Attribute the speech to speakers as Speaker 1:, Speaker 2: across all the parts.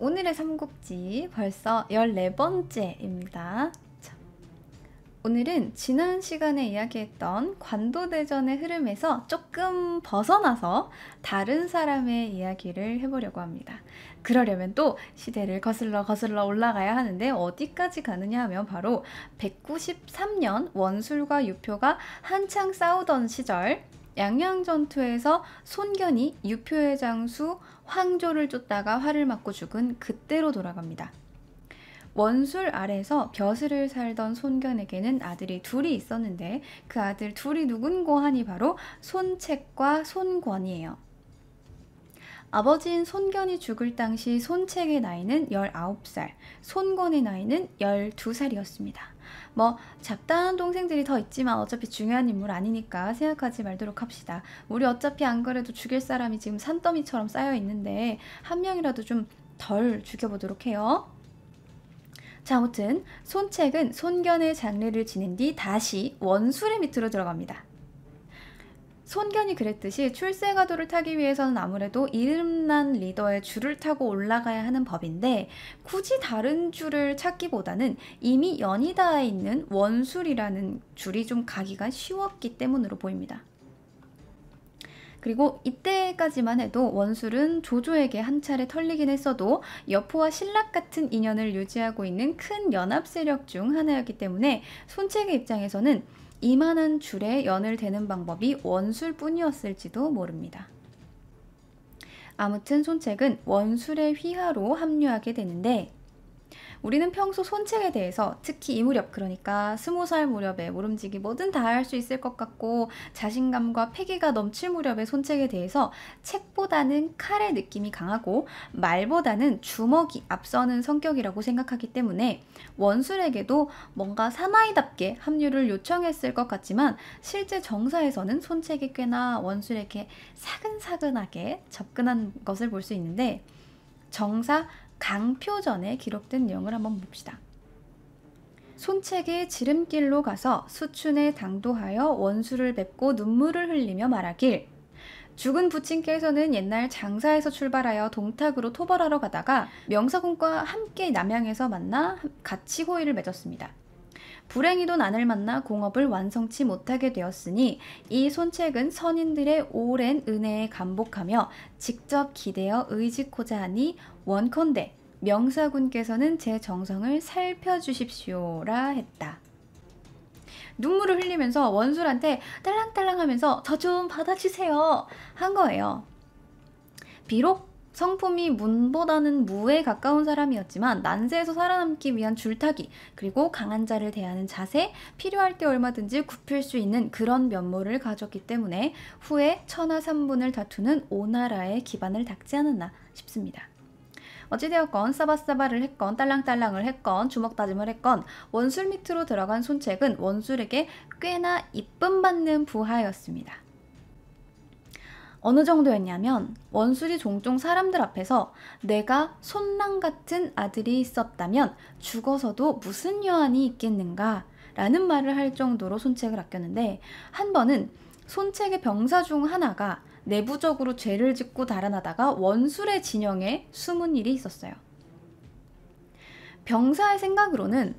Speaker 1: 오늘의 삼국지 벌써 14번째입니다. 자, 오늘은 지난 시간에 이야기했던 관도대전의 흐름에서 조금 벗어나서 다른 사람의 이야기를 해보려고 합니다. 그러려면 또 시대를 거슬러 거슬러 올라가야 하는데 어디까지 가느냐 하면 바로 193년 원술과 유표가 한창 싸우던 시절 양양 전투에서 손견이 유표의 장수 황조를 쫓다가 화를 맞고 죽은 그때로 돌아갑니다. 원술 아래서 벼슬을 살던 손견에게는 아들이 둘이 있었는데 그 아들 둘이 누군고 하니 바로 손책과 손권이에요. 아버지인 손견이 죽을 당시 손책의 나이는 19살, 손권의 나이는 12살이었습니다. 뭐 잡다한 동생들이 더 있지만 어차피 중요한 인물 아니니까 생각하지 말도록 합시다. 우리 어차피 안 그래도 죽일 사람이 지금 산더미처럼 쌓여 있는데 한 명이라도 좀 덜 죽여보도록 해요. 자, 아무튼 손책은 손견의 장례를지낸뒤 다시 원수의 밑으로 들어갑니다. 손견이 그랬듯이 출세가도를 타기 위해서는 아무래도 이름난 리더의 줄을 타고 올라가야 하는 법인데 굳이 다른 줄을 찾기보다는 이미 연이다에 있는 원술이라는 줄이 좀 가기가 쉬웠기 때문으로 보입니다. 그리고 이때까지만 해도 원술은 조조에게 한 차례 털리긴 했어도 여포와 신락 같은 인연을 유지하고 있는 큰 연합 세력 중 하나였기 때문에 손책의 입장에서는 이만한 줄에 연을 대는 방법이 원술뿐이었을지도 모릅니다. 아무튼 손책은 원술의 휘하로 합류하게 되는데 우리는 평소 손책에 대해서 특히 이 무렵 그러니까 스무 살 무렵에 모름지기 뭐든 다 할 수 있을 것 같고 자신감과 패기가 넘칠 무렵의 손책에 대해서 책보다는 칼의 느낌이 강하고 말보다는 주먹이 앞서는 성격이라고 생각하기 때문에 원술에게도 뭔가 사나이답게 합류를 요청했을 것 같지만 실제 정사에서는 손책이 꽤나 원술에게 사근사근하게 접근한 것을 볼 수 있는데 정사 강표전에 기록된 내용을 한번 봅시다. 손책이 지름길로 가서 수춘에 당도하여 원수를 뵙고 눈물을 흘리며 말하길 죽은 부친께서는 옛날 장사에서 출발하여 동탁으로 토벌하러 가다가 명사군과 함께 남양에서 만나 같이 호의를 맺었습니다. 불행히도 난을 만나 공업을 완성치 못하게 되었으니 이 손책은 선인들의 오랜 은혜에 감복하며 직접 기대어 의지코자 하니 원컨대 명사군께서는 제 정성을 살펴주십시오라 했다. 눈물을 흘리면서 원술한테 딸랑딸랑 하면서 저 좀 받아주세요 한 거예요. 비록 성품이 문보다는 무에 가까운 사람이었지만 난세에서 살아남기 위한 줄타기 그리고 강한 자를 대하는 자세 필요할 때 얼마든지 굽힐 수 있는 그런 면모를 가졌기 때문에 후에 천하 삼분을 다투는 오나라의 기반을 닦지 않았나 싶습니다. 어찌되었건 싸바싸바를 했건 딸랑딸랑을 했건 주먹다짐을 했건 원술 밑으로 들어간 손책은 원술에게 꽤나 이쁨 받는 부하였습니다. 어느 정도였냐면 원술이 종종 사람들 앞에서 내가 손랑 같은 아들이 있었다면 죽어서도 무슨 여한이 있겠는가 라는 말을 할 정도로 손책을 아꼈는데 한 번은 손책의 병사 중 하나가 내부적으로 죄를 짓고 달아나다가 원술의 진영에 숨은 일이 있었어요. 병사의 생각으로는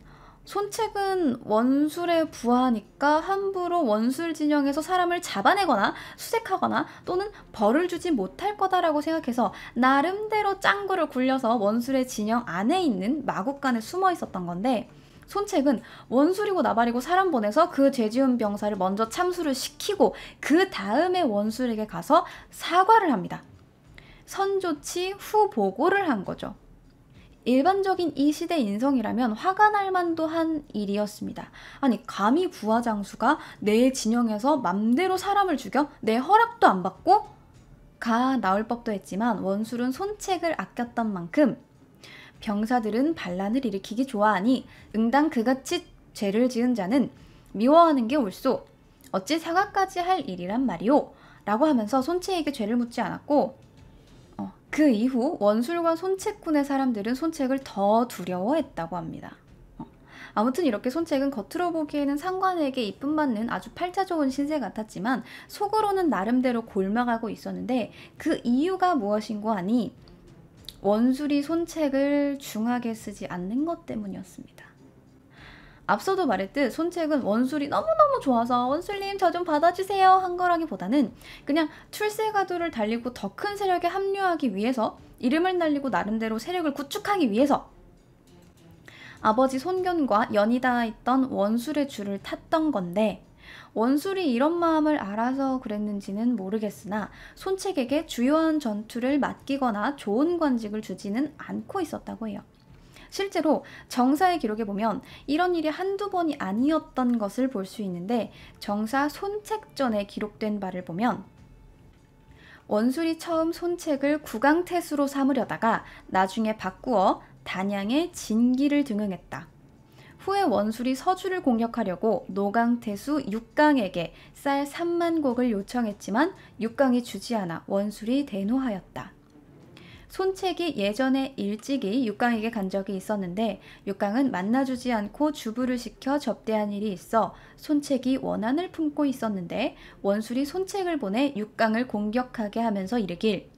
Speaker 1: 손책은 원술에 부하니까 함부로 원술 진영에서 사람을 잡아내거나 수색하거나 또는 벌을 주지 못할 거다라고 생각해서 나름대로 짱구를 굴려서 원술의 진영 안에 있는 마국간에 숨어 있었던 건데 손책은 원술이고 나발이고 사람 보내서 그 죄지은 병사를 먼저 참수를 시키고 그 다음에 원술에게 가서 사과를 합니다. 선조치 후 보고를 한 거죠. 일반적인 이 시대 인성이라면 화가 날 만도 한 일이었습니다. 아니 감히 부하장수가 내 진영에서 맘대로 사람을 죽여 내 허락도 안 받고 가 나올 법도 했지만 원술은 손책을 아꼈던 만큼 병사들은 반란을 일으키기 좋아하니 응당 그같이 죄를 지은 자는 미워하는 게 옳소. 어찌 사과까지 할 일이란 말이오. 라고 하면서 손치에게 죄를 묻지 않았고 그 이후 원술과 손책군의 사람들은 손책을 더 두려워했다고 합니다. 어. 아무튼 이렇게 손책은 겉으로 보기에는 상관에게 이쁨 받는 아주 팔자 좋은 신세 같았지만 속으로는 나름대로 골마가고 있었는데 그 이유가 무엇인고 하니 원술이 손책을 중하게 쓰지 않는 것 때문이었습니다. 앞서도 말했듯 손책은 원술이 너무너무 좋아서 원술님 저 좀 받아주세요 한 거라기보다는 그냥 출세가도를 달리고 더 큰 세력에 합류하기 위해서 이름을 날리고 나름대로 세력을 구축하기 위해서 아버지 손견과 연이 닿아 있던 원술의 줄을 탔던 건데 원술이 이런 마음을 알아서 그랬는지는 모르겠으나 손책에게 주요한 전투를 맡기거나 좋은 관직을 주지는 않고 있었다고 해요. 실제로 정사의 기록에 보면 이런 일이 한두 번이 아니었던 것을 볼 수 있는데 정사 손책전에 기록된 바를 보면 원술이 처음 손책을 구강태수로 삼으려다가 나중에 바꾸어 단양의 진기를 등용했다. 후에 원술이 서주를 공격하려고 노강태수 육강에게 쌀 3만 곡을 요청했지만 육강이 주지 않아 원술이 대노하였다. 손책이 예전에 일찍이 육강에게 간 적이 있었는데 육강은 만나주지 않고 주부를 시켜 접대한 일이 있어 손책이 원한을 품고 있었는데 원술이 손책을 보내 육강을 공격하게 하면서 이르길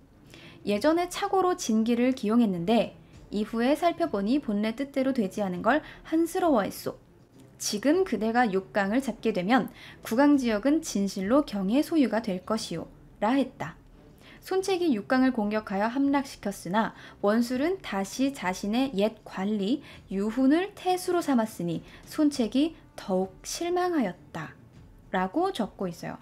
Speaker 1: 예전에 착오로 진기를 기용했는데 이후에 살펴보니 본래 뜻대로 되지 않은 걸 한스러워했소. 지금 그대가 육강을 잡게 되면 구강 지역은 진실로 경의 소유가 될 것이오. 라 했다. 손책이 육강을 공격하여 함락시켰으나 원술은 다시 자신의 옛 관리 유훈을 태수로 삼았으니 손책이 더욱 실망하였다. 라고 적고 있어요.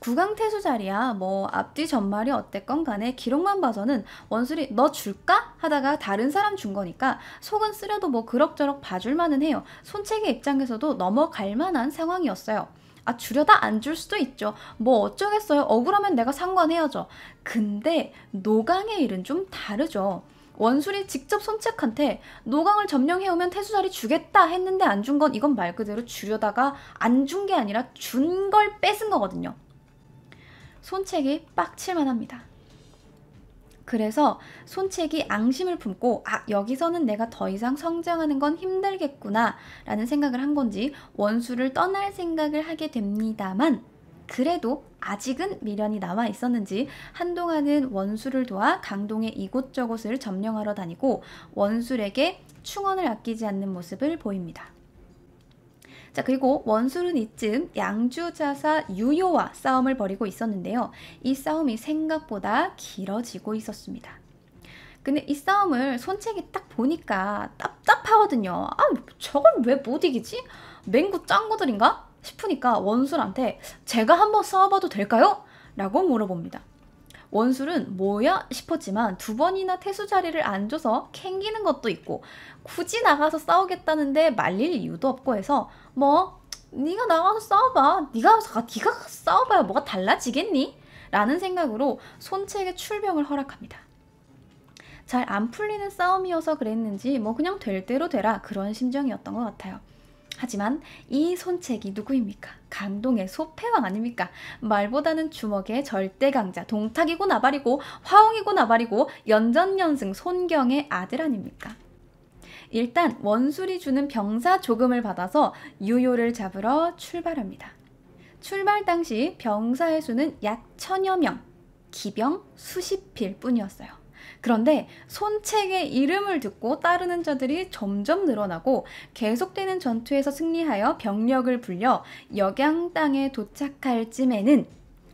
Speaker 1: 구강태수 자리야 뭐 앞뒤 전말이 어땠건 간에 기록만 봐서는 원술이 너 줄까? 하다가 다른 사람 준 거니까 속은 쓰려도 뭐 그럭저럭 봐줄만은 해요. 손책의 입장에서도 넘어갈 만한 상황이었어요. 아줄여다안줄 수도 있죠. 뭐 어쩌겠어요. 억울하면 내가 상관해야죠. 근데 노강의 일은 좀 다르죠. 원술이 직접 손책한테 노강을 점령해오면 태수자리 주겠다 했는데 안 준 건 이건 말 그대로 줄여다가안 준 게 아니라 준 걸 뺏은 거거든요. 손책이 빡칠만 합니다. 그래서 손책이 앙심을 품고 아 여기서는 내가 더 이상 성장하는 건 힘들겠구나 라는 생각을 한 건지 원수를 떠날 생각을 하게 됩니다만 그래도 아직은 미련이 남아 있었는지 한동안은 원수를 도와 강동의 이곳저곳을 점령하러 다니고 원술에게 충원을 아끼지 않는 모습을 보입니다. 자, 그리고 원술은 이쯤 양주자사 유효와 싸움을 벌이고 있었는데요. 이 싸움이 생각보다 길어지고 있었습니다. 근데 이 싸움을 손책이 딱 보니까 답답하거든요. 아, 저건 왜 못 이기지? 맹구 짱구들인가? 싶으니까 원술한테 제가 한번 싸워봐도 될까요? 라고 물어봅니다. 원술은 뭐야 싶었지만 두 번이나 태수 자리를 안 줘서 캥기는 것도 있고 굳이 나가서 싸우겠다는데 말릴 이유도 없고 해서 뭐 네가 나가서 싸워봐 네가 네가 싸워봐야 뭐가 달라지겠니? 라는 생각으로 손책의 출병을 허락합니다. 잘 안 풀리는 싸움이어서 그랬는지 뭐 그냥 될 대로 되라 그런 심정이었던 것 같아요. 하지만 이 손책이 누구입니까? 강동의 소패왕 아닙니까? 말보다는 주먹의 절대강자 동탁이고 나발이고 화홍이고 나발이고 연전연승 손경의 아들 아닙니까? 일단 원술이 주는 병사 조금을 받아서 유효를 잡으러 출발합니다. 출발 당시 병사의 수는 약 천여 명, 기병 수십 필 뿐이었어요. 그런데 손책의 이름을 듣고 따르는 자들이 점점 늘어나고 계속되는 전투에서 승리하여 병력을 불려 역양 땅에 도착할 쯤에는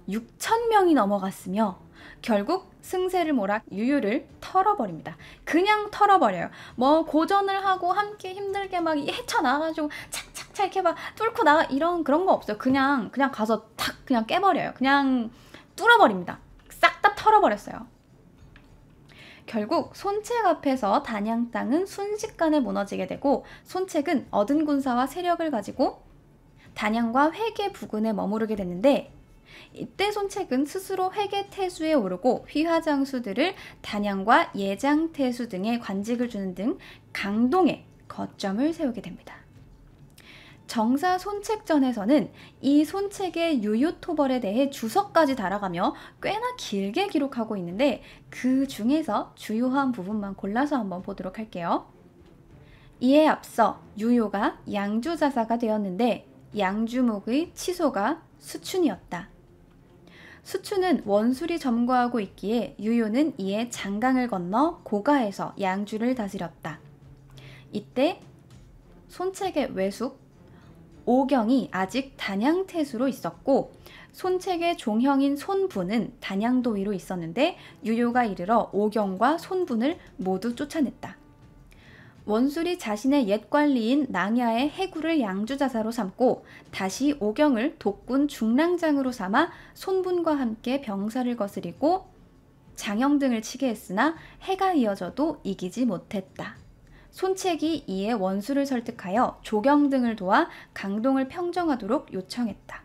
Speaker 1: 6천 명이 넘어갔으며 결국 승세를 몰아 유유를 털어버립니다. 그냥 털어버려요. 뭐 고전을 하고 함께 힘들게 막 헤쳐나가가지고 착착착 이렇게 막 뚫고 나가 이런 그런 거 없어요. 그냥 그냥 가서 탁 그냥 깨버려요. 그냥 뚫어버립니다. 싹 다 털어버렸어요. 결국 손책 앞에서 단양 땅은 순식간에 무너지게 되고 손책은 얻은 군사와 세력을 가지고 단양과 회계 부근에 머무르게 됐는데 이때 손책은 스스로 회계 태수에 오르고 휘하장수들을 단양과 예장 태수 등의 관직을 주는 등 강동에 거점을 세우게 됩니다. 정사 손책전에서는 이 손책의 유유토벌에 대해 주석까지 달아가며 꽤나 길게 기록하고 있는데 그 중에서 주요한 부분만 골라서 한번 보도록 할게요. 이에 앞서 유효가 양주자사가 되었는데 양주목의 치소가 수춘이었다. 수춘은 원술이 점거하고 있기에 유효는 이에 장강을 건너 고가에서 양주를 다스렸다. 이때 손책의 외숙 오경이 아직 단양태수로 있었고 손책의 종형인 손분은 단양도위로 있었는데 유효가 이르러 오경과 손분을 모두 쫓아냈다. 원술이 자신의 옛 관리인 낭야의 해구를 양주자사로 삼고 다시 오경을 독군 중랑장으로 삼아 손분과 함께 병사를 거스리고 장영 등을 치게 했으나 해가 이어져도 이기지 못했다. 손책이 이에 원수를 설득하여 조경 등을 도와 강동을 평정하도록 요청했다.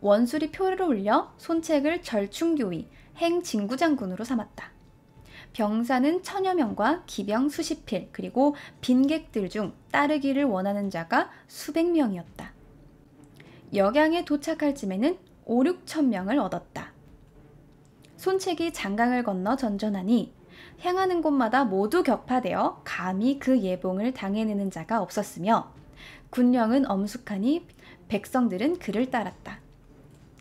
Speaker 1: 원술이 표를 올려 손책을 절충교위, 행진구장군으로 삼았다. 병사는 천여 명과 기병 수십 필, 그리고 빈객들 중 따르기를 원하는 자가 수백 명이었다. 역양에 도착할 쯤에는 5, 6천 명을 얻었다. 손책이 장강을 건너 전전하니 향하는 곳마다 모두 격파되어 감히 그 예봉을 당해내는 자가 없었으며 군령은 엄숙하니 백성들은 그를 따랐다.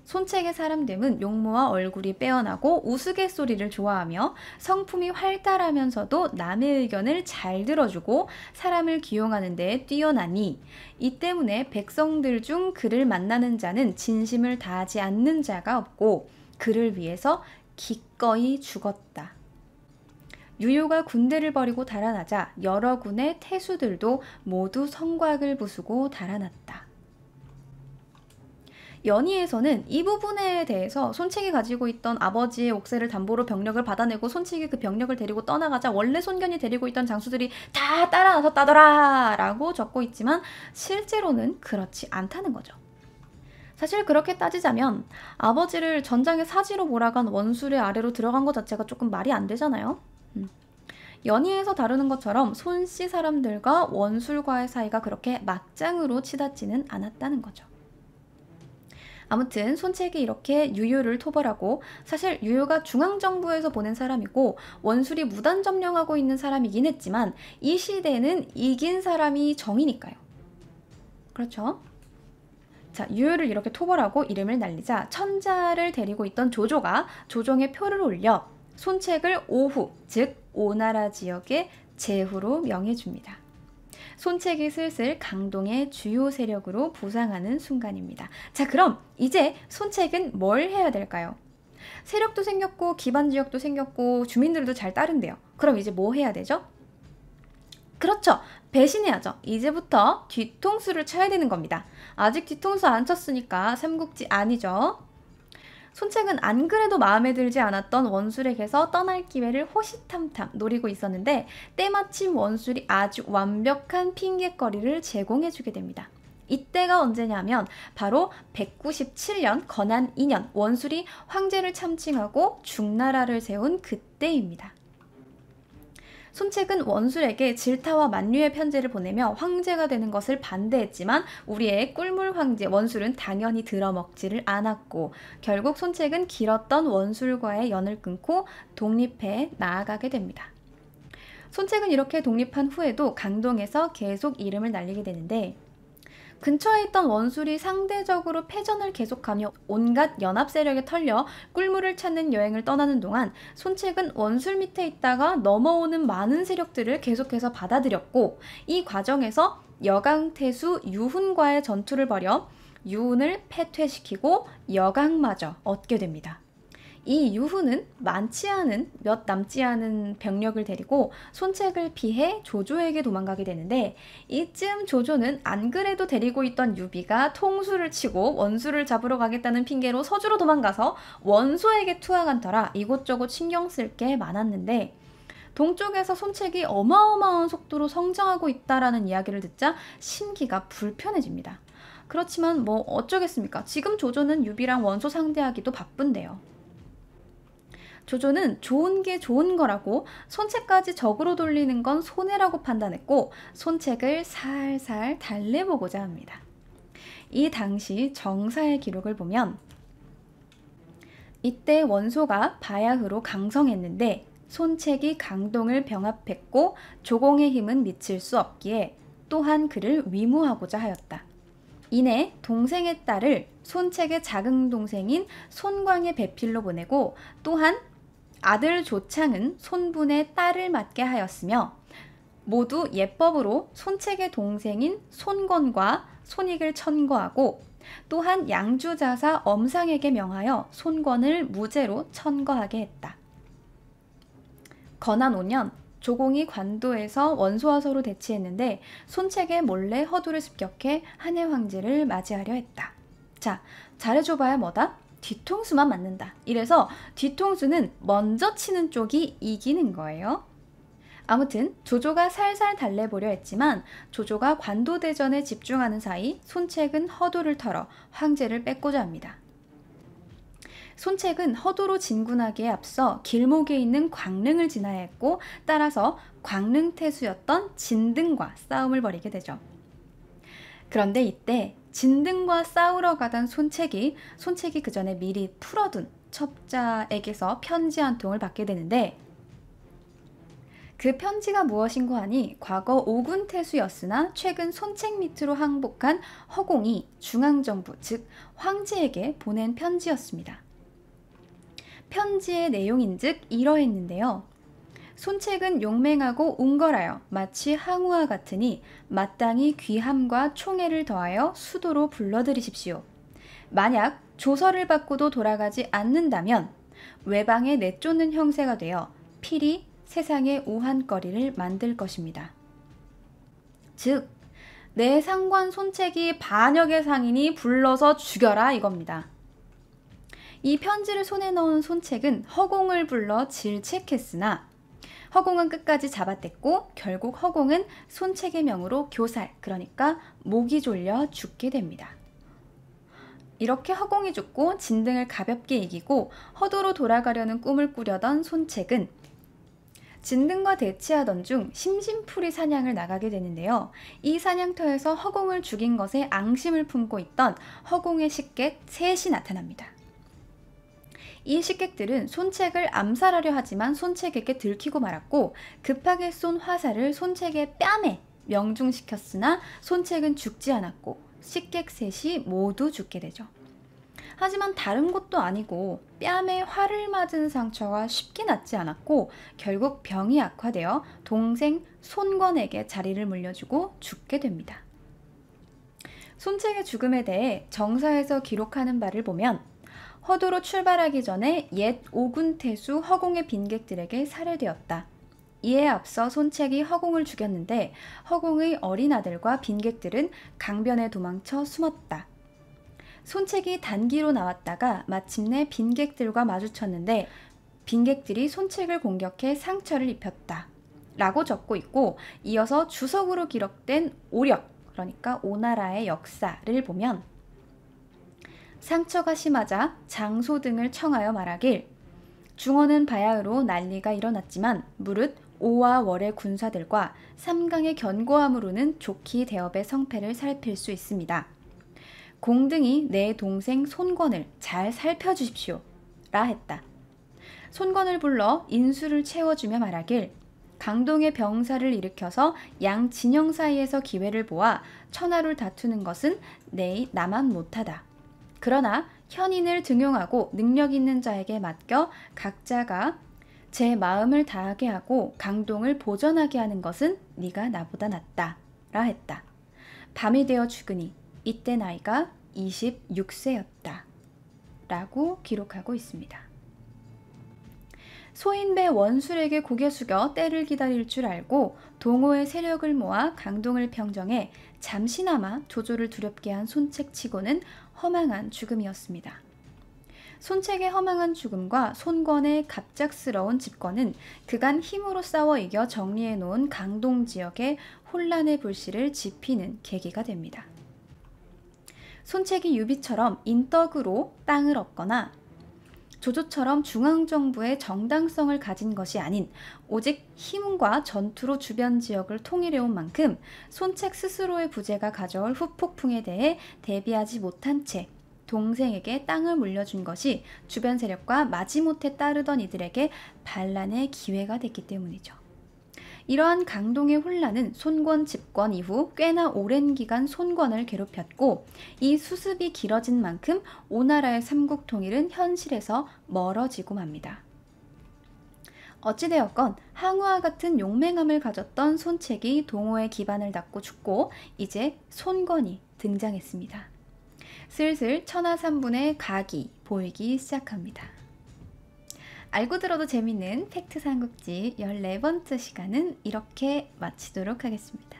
Speaker 1: 손책의 사람 됨은 용모와 얼굴이 빼어나고 우스갯소리를 좋아하며 성품이 활달하면서도 남의 의견을 잘 들어주고 사람을 기용하는 데 뛰어나니 이 때문에 백성들 중 그를 만나는 자는 진심을 다하지 않는 자가 없고 그를 위해서 기꺼이 죽었다. 유효가 군대를 버리고 달아나자 여러 군의 태수들도 모두 성곽을 부수고 달아났다. 연희에서는 이 부분에 대해서 손칙이 가지고 있던 아버지의 옥세를 담보로 병력을 받아내고 손칙이 그 병력을 데리고 떠나가자 원래 손견이 데리고 있던 장수들이 다 따라 나섰다더라 라고 적고 있지만 실제로는 그렇지 않다는 거죠. 사실 그렇게 따지자면 아버지를 전장의 사지로 몰아간 원술의 아래로 들어간 것 자체가 조금 말이 안 되잖아요. 음. 연희에서 다루는 것처럼 손씨 사람들과 원술과의 사이가 그렇게 막장으로 치닫지는 않았다는 거죠. 아무튼 손책이 이렇게 유효를 토벌하고 사실 유효가 중앙정부에서 보낸 사람이고 원술이 무단 점령하고 있는 사람이긴 했지만 이 시대는 이긴 사람이 정이니까요. 그렇죠? 자, 유효를 이렇게 토벌하고 이름을 날리자 천자를 데리고 있던 조조가 조정의 표를 올려 손책을 오후, 즉 오나라 지역의 제후로 명해줍니다. 손책이 슬슬 강동의 주요 세력으로 부상하는 순간입니다. 자, 그럼 이제 손책은 뭘 해야 될까요? 세력도 생겼고 기반 지역도 생겼고 주민들도 잘 따른대요. 그럼 이제 뭐 해야 되죠? 그렇죠. 배신해야죠. 이제부터 뒤통수를 쳐야 되는 겁니다. 아직 뒤통수 안 쳤으니까 삼국지 아니죠. 손책은 안 그래도 마음에 들지 않았던 원술에게서 떠날 기회를 호시탐탐 노리고 있었는데 때마침 원술이 아주 완벽한 핑계거리를 제공해주게 됩니다. 이때가 언제냐면 바로 197년 건한 2년 원술이 황제를 참칭하고 중나라를 세운 그때입니다. 손책은 원술에게 질타와 만류의 편지를 보내며 황제가 되는 것을 반대했지만 우리의 꿀물 황제 원술은 당연히 들어먹지를 않았고 결국 손책은 길었던 원술과의 연을 끊고 독립해 나아가게 됩니다. 손책은 이렇게 독립한 후에도 강동에서 계속 이름을 날리게 되는데 근처에 있던 원술이 상대적으로 패전을 계속하며 온갖 연합 세력에 털려 꿀물을 찾는 여행을 떠나는 동안 손책은 원술 밑에 있다가 넘어오는 많은 세력들을 계속해서 받아들였고 이 과정에서 여강태수 유훈과의 전투를 벌여 유훈을 패퇴시키고 여강마저 얻게 됩니다. 이 유후는 많지 않은 몇 남지 않은 병력을 데리고 손책을 피해 조조에게 도망가게 되는데 이쯤 조조는 안 그래도 데리고 있던 유비가 통수를 치고 원수를 잡으러 가겠다는 핑계로 서주로 도망가서 원소에게 투항한 터라 이곳저곳 신경 쓸 게 많았는데 동쪽에서 손책이 어마어마한 속도로 성장하고 있다라는 이야기를 듣자 심기가 불편해집니다. 그렇지만 뭐 어쩌겠습니까? 지금 조조는 유비랑 원소 상대하기도 바쁜데요. 조조는 좋은 게 좋은 거라고 손책까지 적으로 돌리는 건 손해라고 판단했고 손책을 살살 달래보고자 합니다. 이 당시 정사의 기록을 보면 이때 원소가 바야흐로 강성했는데 손책이 강동을 병합했고 조공의 힘은 미칠 수 없기에 또한 그를 위무하고자 하였다. 이내 동생의 딸을 손책의 작은 동생인 손광의 배필로 보내고 또한 아들 조창은 손분의 딸을 맡게 하였으며 모두 예법으로 손책의 동생인 손건과 손익을 천거하고 또한 양주자사 엄상에게 명하여 손권을 무죄로 천거하게 했다. 건한 5년 조공이 관도에서 원소와 서로 대치했는데 손책에 몰래 허두를 습격해 한해 황제를 맞이하려 했다. 자, 잘해줘봐야 뭐다? 뒤통수만 맞는다. 이래서 뒤통수는 먼저 치는 쪽이 이기는 거예요. 아무튼 조조가 살살 달래보려 했지만 조조가 관도대전에 집중하는 사이 손책은 허도를 털어 황제를 뺏고자 합니다. 손책은 허도로 진군하기에 앞서 길목에 있는 광릉을 지나야 했고 따라서 광릉 태수였던 진등과 싸움을 벌이게 되죠. 그런데 이때 진등과 싸우러 가던 손책이 손책이 그 전에 미리 풀어둔 첩자에게서 편지 한 통을 받게 되는데 그 편지가 무엇인고 하니 과거 오군 태수였으나 최근 손책 밑으로 항복한 허공이 중앙정부 즉 황제에게 보낸 편지였습니다. 편지의 내용인즉 이러했는데요. 손책은 용맹하고 웅거라요. 마치 항우와 같으니 마땅히 귀함과 총애를 더하여 수도로 불러들이십시오. 만약 조서를 받고도 돌아가지 않는다면 외방에 내쫓는 형세가 되어 필히 세상의 오한거리를 만들 것입니다. 즉, 내 상관 손책이 반역의 상인이 불러서 죽여라 이겁니다. 이 편지를 손에 넣은 손책은 허공을 불러 질책했으나 허공은 끝까지 잡아댔고 결국 허공은 손책의명으로 교살, 그러니까 목이 졸려 죽게 됩니다. 이렇게 허공이 죽고 진등을 가볍게 이기고 허도로 돌아가려는 꿈을 꾸려던 손책은 진등과 대치하던 중 심심풀이 사냥을 나가게 되는데요. 이 사냥터에서 허공을 죽인 것에 앙심을 품고 있던 허공의 식객 셋이 나타납니다. 이 식객들은 손책을 암살하려 하지만 손책에게 들키고 말았고 급하게 쏜 화살을 손책의 뺨에 명중시켰으나 손책은 죽지 않았고 식객 셋이 모두 죽게 되죠. 하지만 다른 곳도 아니고 뺨에 활을 맞은 상처가 쉽게 낫지 않았고 결국 병이 악화되어 동생 손권에게 자리를 물려주고 죽게 됩니다. 손책의 죽음에 대해 정사에서 기록하는 바를 보면 허도로 출발하기 전에 옛 오군태수 허공의 빈객들에게 살해되었다. 이에 앞서 손책이 허공을 죽였는데 허공의 어린 아들과 빈객들은 강변에 도망쳐 숨었다. 손책이 단기로 나왔다가 마침내 빈객들과 마주쳤는데 빈객들이 손책을 공격해 상처를 입혔다. 라고 적고 있고 이어서 주석으로 기록된 오력 그러니까 오나라의 역사를 보면 상처가 심하자 장소 등을 청하여 말하길 중원은 바야흐로 난리가 일어났지만 무릇 오와 월의 군사들과 삼강의 견고함으로는 좋기 대업의 성패를 살필 수 있습니다. 공등이 내 동생 손권을 잘 살펴주십시오. 라 했다. 손권을 불러 인수를 채워주며 말하길 강동의 병사를 일으켜서 양 진영 사이에서 기회를 보아 천하를 다투는 것은 내 나만 못하다. 그러나 현인을 등용하고 능력 있는 자에게 맡겨 각자가 제 마음을 다하게 하고 강동을 보전하게 하는 것은 네가 나보다 낫다. 라 했다. 밤이 되어 죽으니 이때 나이가 26세였다. 라고 기록하고 있습니다. 소인배 원술에게 고개 숙여 때를 기다릴 줄 알고 동호의 세력을 모아 강동을 평정해 잠시나마 조조를 두렵게 한 손책치고는 허망한 죽음이었습니다. 손책의 허망한 죽음과 손권의 갑작스러운 집권은 그간 힘으로 싸워 이겨 정리해 놓은 강동 지역의 혼란의 불씨를 지피는 계기가 됩니다. 손책이 유비처럼 인덕으로 땅을 얻거나 조조처럼 중앙정부의 정당성을 가진 것이 아닌 오직 힘과 전투로 주변 지역을 통일해온 만큼 손책 스스로의 부재가 가져올 후폭풍에 대해 대비하지 못한 채 동생에게 땅을 물려준 것이 주변 세력과 마지못해 따르던 이들에게 반란의 기회가 됐기 때문이죠. 이러한 강동의 혼란은 손권 집권 이후 꽤나 오랜 기간 손권을 괴롭혔고 이 수습이 길어진 만큼 오나라의 삼국 통일은 현실에서 멀어지고 맙니다. 어찌되었건 항우와 같은 용맹함을 가졌던 손책이 동호의 기반을 닦고 죽고 이제 손권이 등장했습니다. 슬슬 천하삼분의 각이 보이기 시작합니다. 알고 들어도 재밌는 팩트 삼국지 14번째 시간은 이렇게 마치도록 하겠습니다.